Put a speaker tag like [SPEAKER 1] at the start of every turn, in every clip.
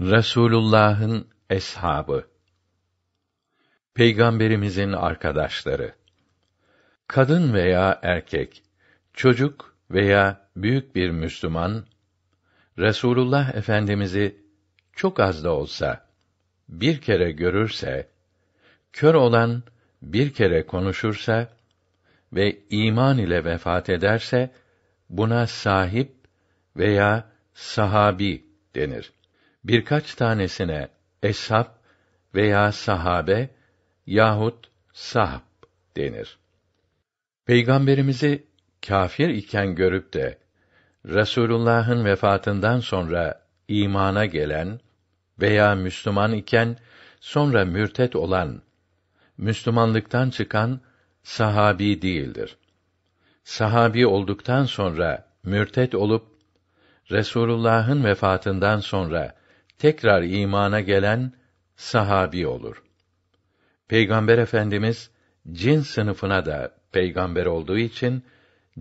[SPEAKER 1] Resulullah'ın eshabı Peygamberimizin arkadaşları Kadın veya erkek, çocuk veya büyük bir Müslüman Resulullah Efendimizi çok az da olsa bir kere görürse, kör olan bir kere konuşursa ve iman ile vefat ederse buna sahip veya sahabi denir birkaç tanesine eshab veya sahabe yahut sahb denir. Peygamberimizi kafir iken görüp de Resulullah'ın vefatından sonra imana gelen veya Müslüman iken sonra mürtet olan, Müslümanlıktan çıkan sahabi değildir. Sahabi olduktan sonra mürtet olup Resulullah'ın vefatından sonra tekrar imana gelen sahabi olur. Peygamber Efendimiz cin sınıfına da peygamber olduğu için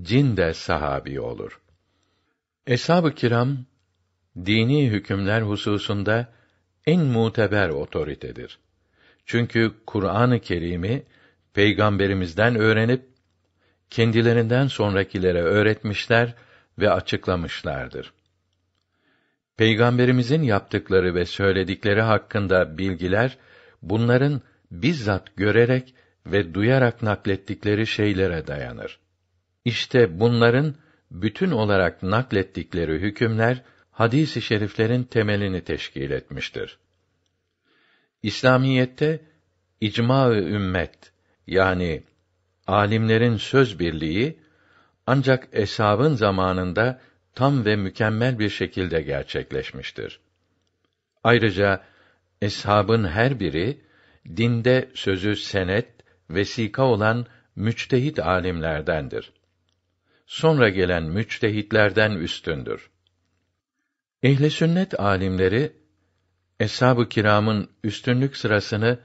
[SPEAKER 1] cin de sahabi olur. Eshab-ı kiram dini hükümler hususunda en muteber otoritedir. Çünkü Kur'an-ı Kerim'i peygamberimizden öğrenip kendilerinden sonrakilere öğretmişler ve açıklamışlardır. Peygamberimizin yaptıkları ve söyledikleri hakkında bilgiler bunların bizzat görerek ve duyarak naklettikleri şeylere dayanır. İşte bunların bütün olarak naklettikleri hükümler hadis-i şeriflerin temelini teşkil etmiştir. İslamiyette icma-ı ümmet yani alimlerin söz birliği ancak eshabın zamanında tam ve mükemmel bir şekilde gerçekleşmiştir. Ayrıca eshabın her biri dinde sözü senet, vesika olan müçtehit alimlerdendir. Sonra gelen müçtehitlerden üstündür. Ehli sünnet alimleri Eshab-ı Kiram'ın üstünlük sırasını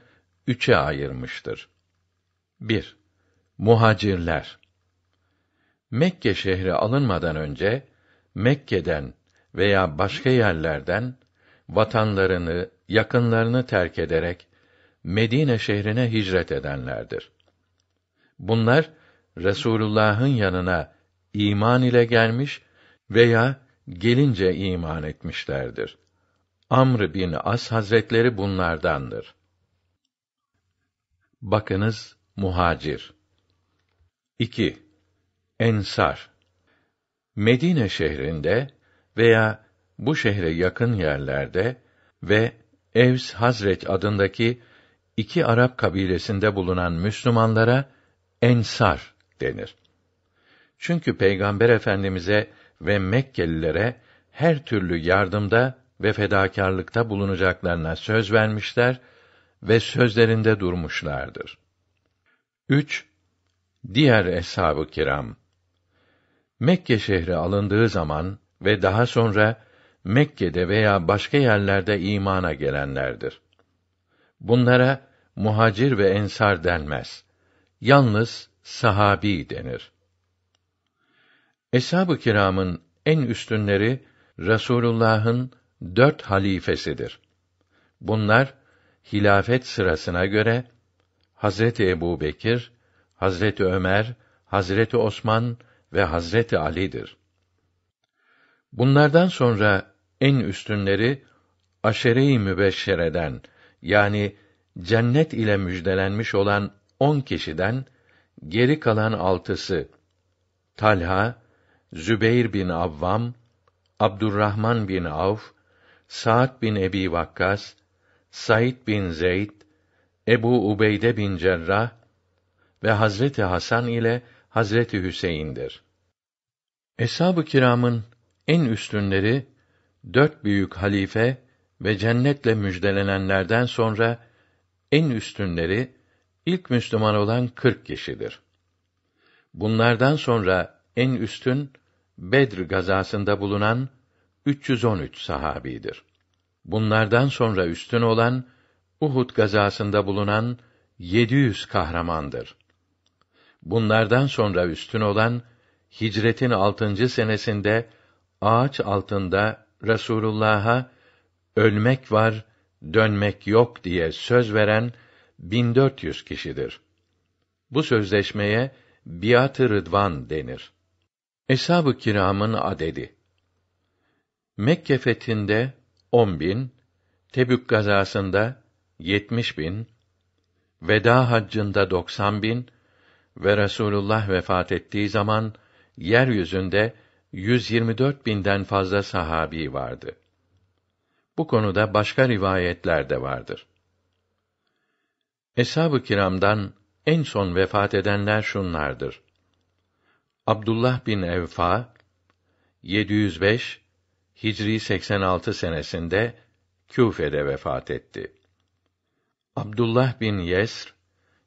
[SPEAKER 1] üçe ayırmıştır. 1. Muhacirler Mekke şehri alınmadan önce Mekke'den veya başka yerlerden vatanlarını, yakınlarını terk ederek Medine şehrine hicret edenlerdir. Bunlar Resulullah'ın yanına iman ile gelmiş veya gelince iman etmişlerdir. Amr bin As Hazretleri bunlardandır. Bakınız Muhacir 2. Ensar Medine şehrinde veya bu şehre yakın yerlerde ve Evs Hazret adındaki iki Arap kabilesinde bulunan Müslümanlara ensar denir. Çünkü Peygamber Efendimize ve Mekkelilere her türlü yardımda ve fedakarlıkta bulunacaklarına söz vermişler ve sözlerinde durmuşlardır. 3. Diğer eshab-ı kiram Mekke şehri alındığı zaman ve daha sonra Mekke'de veya başka yerlerde imana gelenlerdir. Bunlara muhacir ve ensar denmez. Yalnız sahabi denir. Eshab-ı kiramın en üstünleri Rasulullah'ın dört halifesidir. Bunlar hilafet sırasına göre Hazreti Ebu Bekir, Hazreti Ömer, Hazreti Osman, ve Hazreti Ali'dir. Bunlardan sonra en üstünleri aşere-i mübeşşereden yani cennet ile müjdelenmiş olan on kişiden geri kalan altısı Talha, Zübeyr bin Avvam, Abdurrahman bin Avf, Sa'd bin Ebi Vakkas, Said bin Zeyd, Ebu Ubeyde bin Cerrah ve Hazreti Hasan ile Hazreti Hüseyin'dir. Eshab-ı kiramın en üstünleri dört büyük halife ve cennetle müjdelenenlerden sonra en üstünleri ilk Müslüman olan kırk kişidir. Bunlardan sonra en üstün Bedr gazasında bulunan 313 sahabidir. Bunlardan sonra üstün olan Uhud gazasında bulunan 700 kahramandır. Bunlardan sonra üstün olan hicretin altıncı senesinde ağaç altında Resulullah'a ölmek var, dönmek yok diye söz veren 1400 kişidir. Bu sözleşmeye biat-ı rıdvan denir. Eshab-ı kiramın adedi. Mekke fethinde 10 bin, Tebük gazasında 70 bin, Veda haccında 90 bin ve Resulullah vefat ettiği zaman yeryüzünde 124 binden fazla sahabi vardı. Bu konuda başka rivayetler de vardır. Eshab-ı kiramdan en son vefat edenler şunlardır. Abdullah bin Evfa 705 Hicri 86 senesinde Küfe'de vefat etti. Abdullah bin Yesr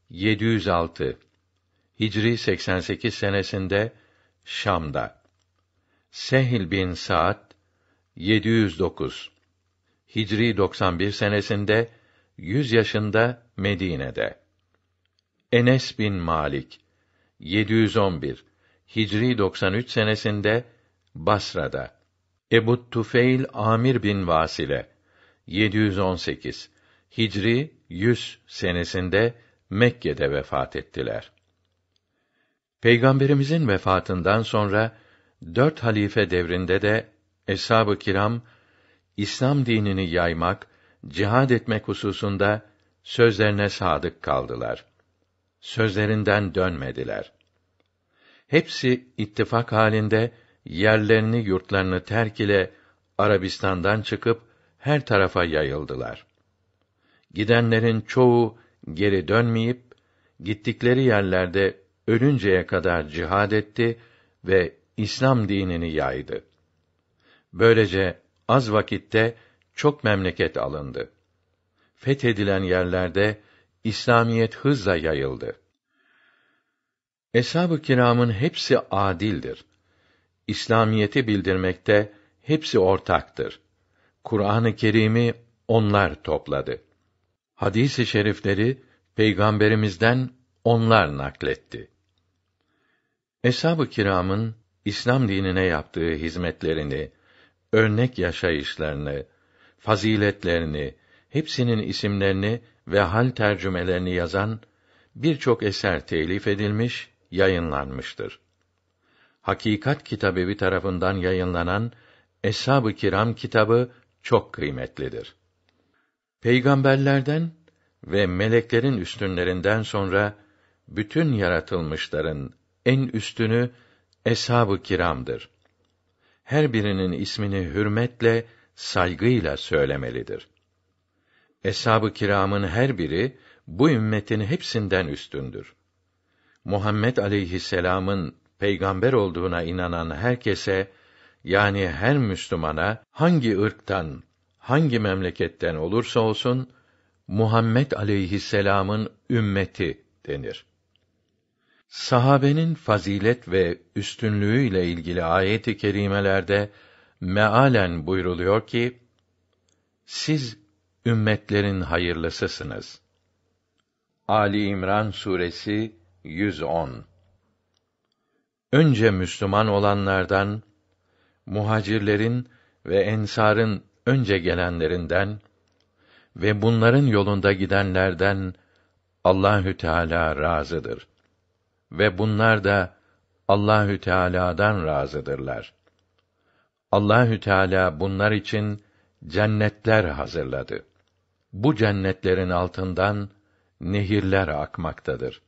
[SPEAKER 1] 706 Hicri 88 senesinde Şam'da. Sehil bin Saad 709 Hicri 91 senesinde 100 yaşında Medine'de. Enes bin Malik 711 Hicri 93 senesinde Basra'da. Ebu Tufeil Amir bin Vasile 718 Hicri 100 senesinde Mekke'de vefat ettiler. Peygamberimizin vefatından sonra dört halife devrinde de eshab-ı kiram İslam dinini yaymak, cihad etmek hususunda sözlerine sadık kaldılar. Sözlerinden dönmediler. Hepsi ittifak halinde yerlerini yurtlarını terk ile Arabistan'dan çıkıp her tarafa yayıldılar. Gidenlerin çoğu geri dönmeyip gittikleri yerlerde ölünceye kadar cihad etti ve İslam dinini yaydı. Böylece az vakitte çok memleket alındı. Fethedilen yerlerde İslamiyet hızla yayıldı. Eshab-ı kiramın hepsi adildir. İslamiyeti bildirmekte hepsi ortaktır. Kur'an-ı Kerim'i onlar topladı. Hadisi i şerifleri peygamberimizden onlar nakletti. Eshab-ı kiramın İslam dinine yaptığı hizmetlerini, örnek yaşayışlarını, faziletlerini, hepsinin isimlerini ve hal tercümelerini yazan birçok eser telif edilmiş, yayınlanmıştır. Hakikat Kitabevi tarafından yayınlanan Eshab-ı Kiram kitabı çok kıymetlidir. Peygamberlerden ve meleklerin üstünlerinden sonra bütün yaratılmışların en üstünü eshab-ı kiramdır. Her birinin ismini hürmetle, saygıyla söylemelidir. Eshab-ı kiramın her biri bu ümmetin hepsinden üstündür. Muhammed aleyhisselam'ın peygamber olduğuna inanan herkese yani her Müslümana hangi ırktan, hangi memleketten olursa olsun Muhammed aleyhisselam'ın ümmeti denir. Sahabenin fazilet ve üstünlüğü ile ilgili ayet-i kerimelerde mealen buyruluyor ki: Siz ümmetlerin hayırlısısınız. Ali İmran suresi 110. Önce Müslüman olanlardan, muhacirlerin ve ensarın önce gelenlerinden ve bunların yolunda gidenlerden Allahü Teala razıdır ve bunlar da Allahü Teala'dan razıdırlar. Allahü Teala bunlar için cennetler hazırladı. Bu cennetlerin altından nehirler akmaktadır.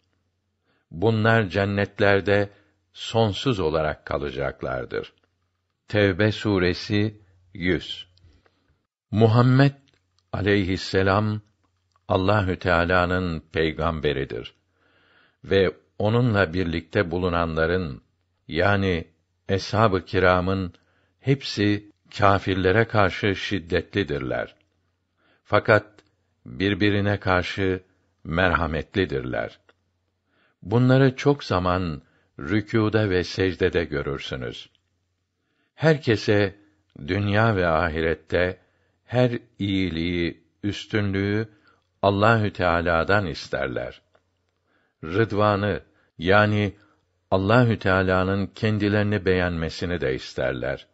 [SPEAKER 1] Bunlar cennetlerde sonsuz olarak kalacaklardır. Tevbe suresi 100. Muhammed aleyhisselam Allahü Teala'nın peygamberidir ve onunla birlikte bulunanların yani eshab-ı kiramın hepsi kâfirlere karşı şiddetlidirler. Fakat birbirine karşı merhametlidirler. Bunları çok zaman rükûda ve secdede görürsünüz. Herkese dünya ve ahirette her iyiliği, üstünlüğü Allahü Teala'dan isterler. Rıdvanı yani Allahü Teala'nın kendilerini beğenmesini de isterler.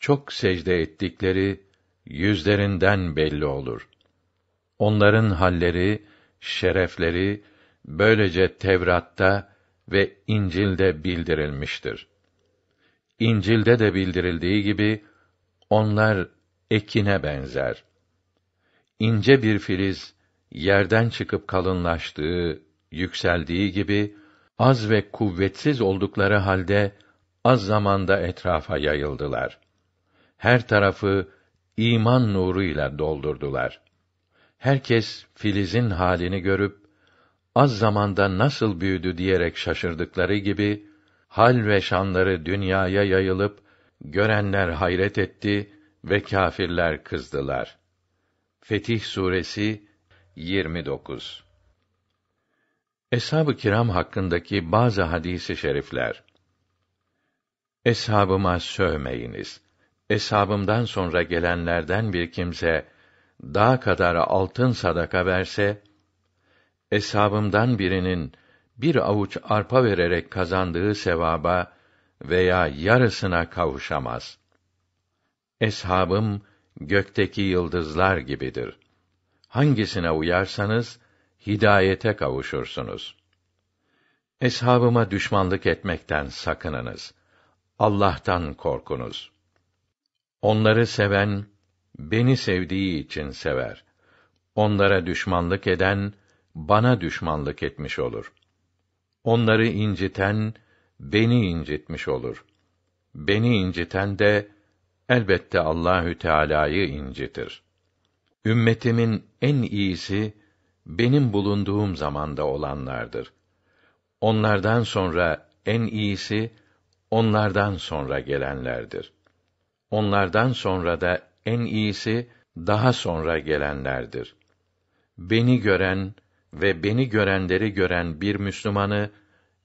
[SPEAKER 1] Çok secde ettikleri yüzlerinden belli olur. Onların halleri, şerefleri böylece Tevrat'ta ve İncil'de bildirilmiştir. İncil'de de bildirildiği gibi onlar ekine benzer. İnce bir filiz yerden çıkıp kalınlaştığı yükseldiği gibi az ve kuvvetsiz oldukları halde az zamanda etrafa yayıldılar. Her tarafı iman nuruyla doldurdular. Herkes Filiz'in halini görüp az zamanda nasıl büyüdü diyerek şaşırdıkları gibi hal ve şanları dünyaya yayılıp görenler hayret etti ve kâfirler kızdılar. Fetih suresi 29 Eshab-ı kiram hakkındaki bazı hadis-i şerifler. Eshabıma sövmeyiniz. Eshabımdan sonra gelenlerden bir kimse daha kadar altın sadaka verse, eshabımdan birinin bir avuç arpa vererek kazandığı sevaba veya yarısına kavuşamaz. Eshabım gökteki yıldızlar gibidir. Hangisine uyarsanız hidayete kavuşursunuz. Eshabıma düşmanlık etmekten sakınınız. Allah'tan korkunuz. Onları seven beni sevdiği için sever. Onlara düşmanlık eden bana düşmanlık etmiş olur. Onları inciten beni incitmiş olur. Beni inciten de elbette Allahü Teala'yı incitir. Ümmetimin en iyisi benim bulunduğum zamanda olanlardır. Onlardan sonra en iyisi onlardan sonra gelenlerdir. Onlardan sonra da en iyisi daha sonra gelenlerdir. Beni gören ve beni görenleri gören bir Müslümanı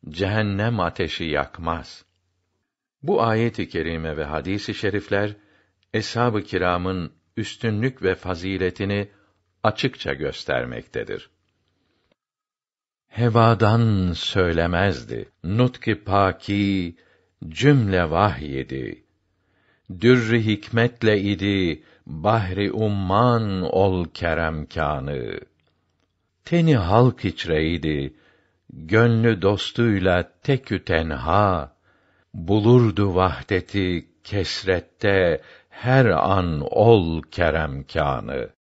[SPEAKER 1] cehennem ateşi yakmaz. Bu ayet-i kerime ve hadisi i şerifler eshab-ı kiramın üstünlük ve faziletini açıkça göstermektedir. Hevadan söylemezdi. Nutki paki cümle vahyedi. Dürri hikmetle idi bahri umman ol keremkanı. Teni halk içreydi, gönlü dostuyla tekü tenha, bulurdu vahdeti kesrette her an ol keremkanı.